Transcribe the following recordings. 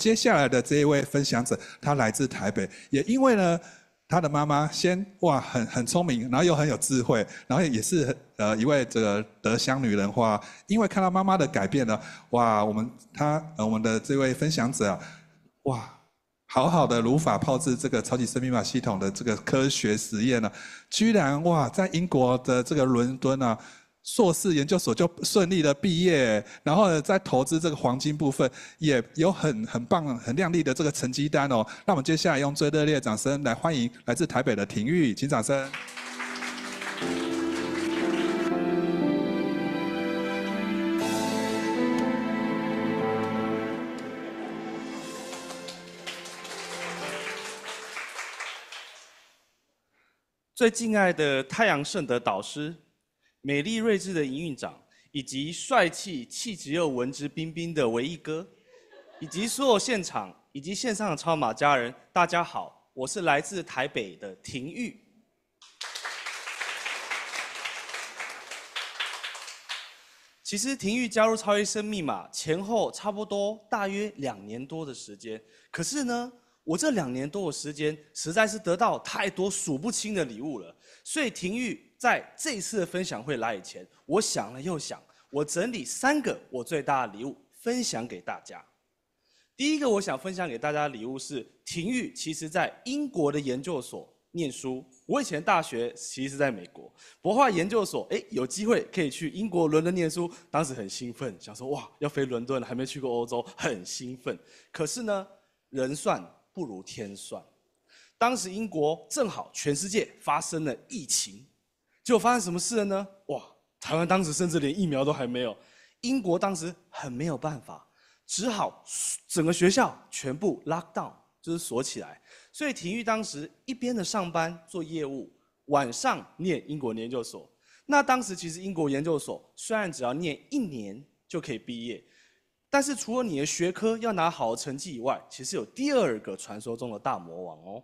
接下来的这一位分享者，他来自台北，也因为呢，他的妈妈先哇很很聪明，然后又很有智慧，然后也是呃一位这个德香女人话，因为看到妈妈的改变呢，哇我们他呃我们的这位分享者啊，哇好好的如法炮制这个超级生命密码系统的这个科学实验呢，居然哇在英国的这个伦敦啊。硕士研究所就顺利的毕业，然后在投资这个黄金部分，也有很很棒、很亮丽的这个成绩单哦。那我们接下来用最热烈的掌声来欢迎来自台北的廷玉，请掌声。最敬爱的太阳盛德导师。美丽睿智的营运长，以及帅气、气质又文质彬彬的唯一哥，以及所有现场以及线上的超马家人，大家好，我是来自台北的廷玉。其实廷玉加入超一生密码前后差不多大约两年多的时间，可是呢，我这两年多的时间实在是得到太多数不清的礼物了。所以，廷玉在这次的分享会来以前，我想了又想，我整理三个我最大的礼物分享给大家。第一个，我想分享给大家的礼物是，廷玉其实在英国的研究所念书。我以前大学其实在美国，博化研究所，哎，有机会可以去英国伦敦念书，当时很兴奋，想说哇，要飞伦敦了，还没去过欧洲，很兴奋。可是呢，人算不如天算。当时英国正好全世界发生了疫情，结果发生什么事了呢？哇，台湾当时甚至连疫苗都还没有，英国当时很没有办法，只好整个学校全部 lock down，就是锁起来。所以体育当时一边的上班做业务，晚上念英国研究所。那当时其实英国研究所虽然只要念一年就可以毕业，但是除了你的学科要拿好成绩以外，其实有第二个传说中的大魔王哦。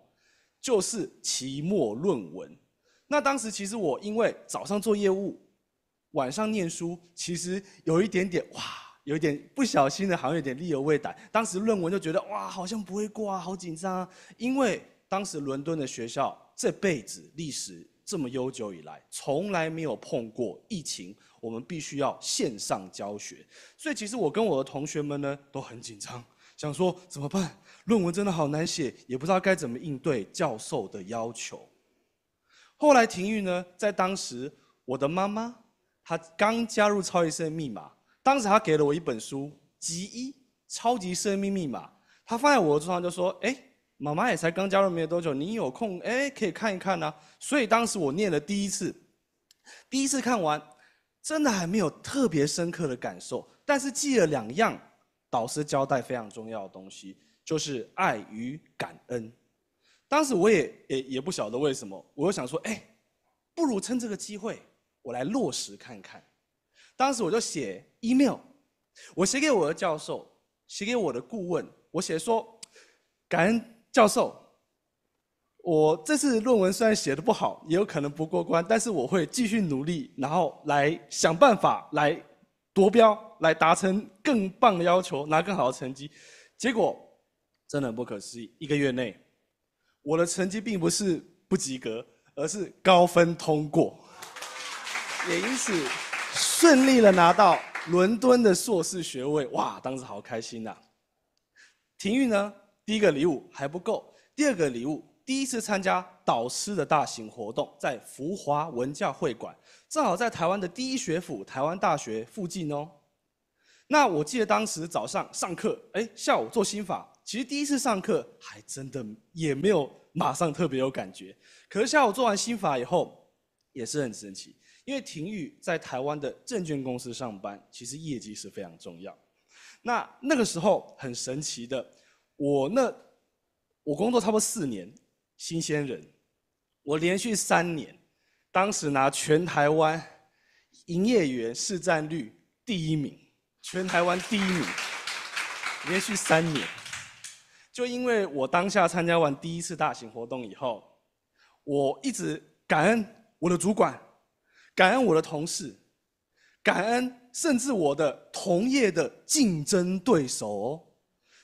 就是期末论文，那当时其实我因为早上做业务，晚上念书，其实有一点点哇，有一点不小心的，好像有点力而未逮。当时论文就觉得哇，好像不会过啊，好紧张啊！因为当时伦敦的学校这辈子历史这么悠久以来，从来没有碰过疫情，我们必须要线上教学，所以其实我跟我的同学们呢都很紧张。想说怎么办？论文真的好难写，也不知道该怎么应对教授的要求。后来廷玉呢，在当时，我的妈妈她刚加入超级生命密码，当时她给了我一本书《集一超级生命密码》，她放在我的桌上就说：“哎，妈妈也才刚加入没有多久，你有空哎可以看一看呐。”所以当时我念了第一次，第一次看完，真的还没有特别深刻的感受，但是记了两样。导师交代非常重要的东西，就是爱与感恩。当时我也也也不晓得为什么，我就想说，哎，不如趁这个机会，我来落实看看。当时我就写 email，我写给我的教授，写给我的顾问，我写说，感恩教授，我这次论文虽然写的不好，也有可能不过关，但是我会继续努力，然后来想办法来。夺标来达成更棒的要求，拿更好的成绩，结果真的不可思议。一个月内，我的成绩并不是不及格，而是高分通过，也因此顺利的拿到伦敦的硕士学位。哇，当时好开心呐！廷玉呢？第一个礼物还不够，第二个礼物。第一次参加导师的大型活动，在福华文教会馆，正好在台湾的第一学府台湾大学附近哦。那我记得当时早上上课，哎，下午做心法。其实第一次上课还真的也没有马上特别有感觉，可是下午做完心法以后，也是很神奇。因为廷宇在台湾的证券公司上班，其实业绩是非常重要。那那个时候很神奇的，我那我工作差不多四年。新鲜人，我连续三年，当时拿全台湾营业员市占率第一名，全台湾第一名，连续三年，就因为我当下参加完第一次大型活动以后，我一直感恩我的主管，感恩我的同事，感恩甚至我的同业的竞争对手，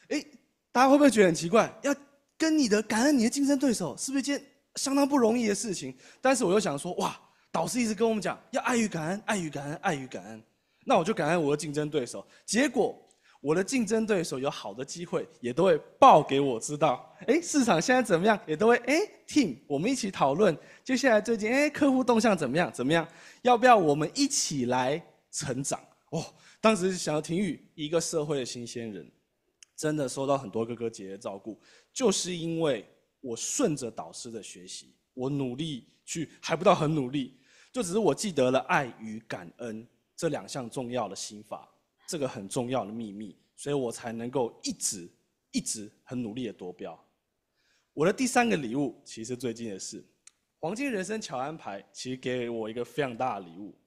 哎，大家会不会觉得很奇怪？要。跟你的感恩，你的竞争对手是不是一件相当不容易的事情？但是我又想说，哇，导师一直跟我们讲要爱与感恩，爱与感恩，爱与感恩。那我就感恩我的竞争对手。结果我的竞争对手有好的机会，也都会报给我知道。哎，市场现在怎么样？也都会哎，team，我们一起讨论接下来最近哎，客户动向怎么样？怎么样？要不要我们一起来成长？哦，当时想要听雨，一个社会的新鲜人，真的受到很多哥哥姐姐照顾。就是因为我顺着导师的学习，我努力去，还不到很努力，就只是我记得了爱与感恩这两项重要的心法，这个很重要的秘密，所以我才能够一直一直很努力的夺标。我的第三个礼物，其实最近也是《黄金人生巧安排》，其实给我一个非常大的礼物。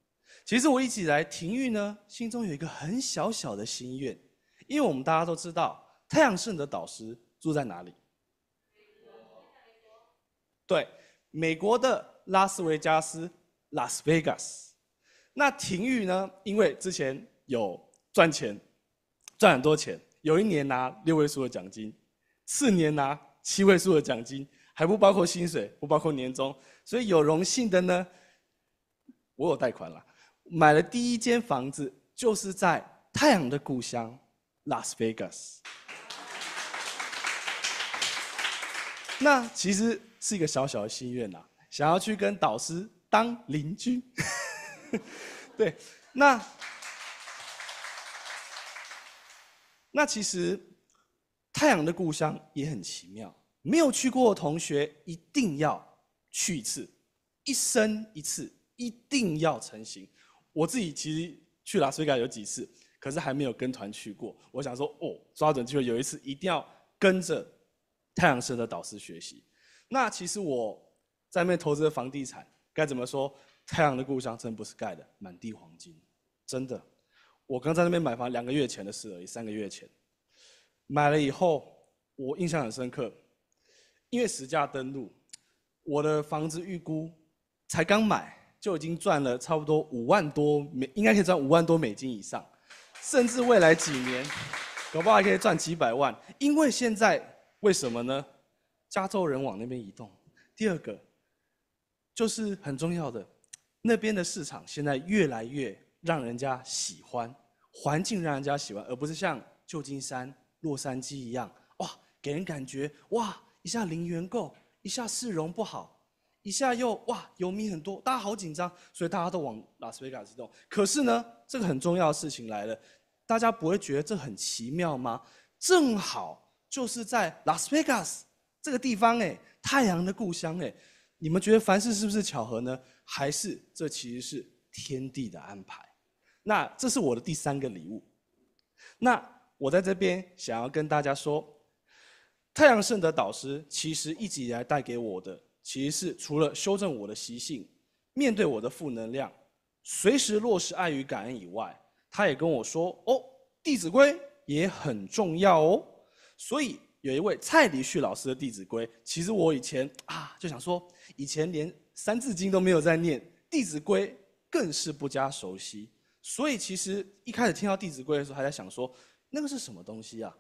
其实我一起来廷玉呢，心中有一个很小小的心愿，因为我们大家都知道，太阳是你的导师。住在哪里？美国，对，美国的拉斯维加斯 （Las Vegas）。那廷玉呢？因为之前有赚钱，赚很多钱，有一年拿六位数的奖金，四年拿七位数的奖金，还不包括薪水，不包括年终。所以有荣幸的呢，我有贷款了，买了第一间房子，就是在太阳的故乡，拉斯维加斯。那其实是一个小小的心愿呐，想要去跟导师当邻居。对，那那其实太阳的故乡也很奇妙，没有去过的同学一定要去一次，一生一次一定要成行。我自己其实去了维改有几次，可是还没有跟团去过。我想说，哦，抓准机会有一次一定要跟着。太阳市的导师学习，那其实我在那边投资的房地产，该怎么说？太阳的故乡真不是盖的，满地黄金，真的。我刚在那边买房两个月前的事而已，三个月前买了以后，我印象很深刻，因为十架登陆，我的房子预估才刚买就已经赚了差不多五万多美，应该可以赚五万多美金以上，甚至未来几年搞不好还可以赚几百万，因为现在。为什么呢？加州人往那边移动。第二个，就是很重要的，那边的市场现在越来越让人家喜欢，环境让人家喜欢，而不是像旧金山、洛杉矶一样，哇，给人感觉哇，一下零元购，一下市容不好，一下又哇，游民很多，大家好紧张，所以大家都往拉斯维加斯动。可是呢，这个很重要的事情来了，大家不会觉得这很奇妙吗？正好。就是在拉斯维加斯这个地方，哎，太阳的故乡，哎，你们觉得凡事是不是巧合呢？还是这其实是天地的安排？那这是我的第三个礼物。那我在这边想要跟大家说，太阳圣德导师其实一直以来带给我的，其实是除了修正我的习性、面对我的负能量、随时落实爱与感恩以外，他也跟我说：“哦，弟子规也很重要哦。”所以有一位蔡黎旭老师的《弟子规》，其实我以前啊就想说，以前连《三字经》都没有在念，《弟子规》更是不加熟悉。所以其实一开始听到《弟子规》的时候，还在想说，那个是什么东西啊？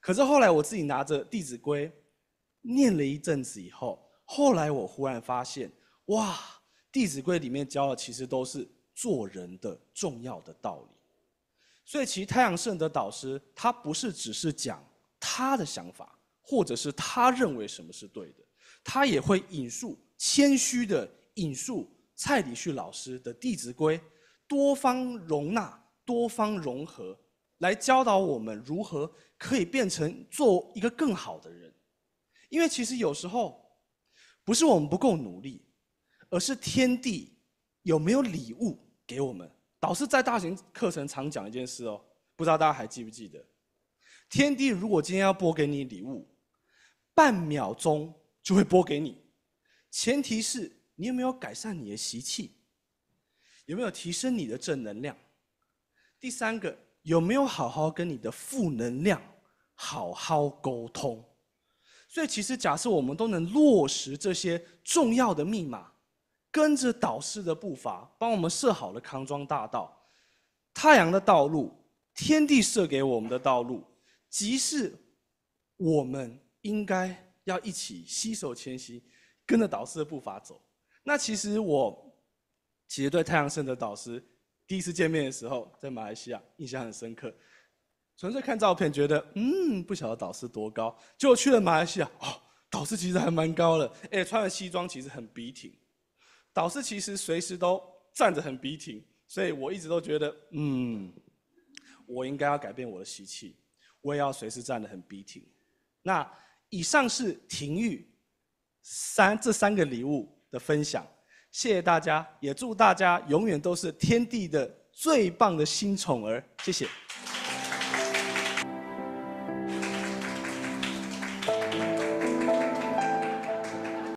可是后来我自己拿着《弟子规》念了一阵子以后，后来我忽然发现，哇，《弟子规》里面教的其实都是做人的重要的道理。所以其实太阳圣德导师，他不是只是讲。他的想法，或者是他认为什么是对的，他也会引述谦虚的引述蔡礼旭老师的《弟子规》，多方容纳，多方融合，来教导我们如何可以变成做一个更好的人。因为其实有时候不是我们不够努力，而是天地有没有礼物给我们。导师在大型课程常讲一件事哦，不知道大家还记不记得？天地如果今天要播给你礼物，半秒钟就会播给你，前提是你有没有改善你的习气，有没有提升你的正能量，第三个有没有好好跟你的负能量好好沟通？所以其实假设我们都能落实这些重要的密码，跟着导师的步伐，帮我们设好了康庄大道，太阳的道路，天地设给我们的道路。即是，我们应该要一起携手前行，跟着导师的步伐走。那其实我，其实对太阳神的导师第一次见面的时候，在马来西亚印象很深刻。纯粹看照片觉得，嗯，不晓得导师多高。结果去了马来西亚，哦，导师其实还蛮高的。哎，穿的西装其实很笔挺。导师其实随时都站着很笔挺，所以我一直都觉得，嗯，我应该要改变我的习气。我也要随时站得很笔挺。那以上是庭玉三这三个礼物的分享，谢谢大家，也祝大家永远都是天地的最棒的新宠儿。谢谢。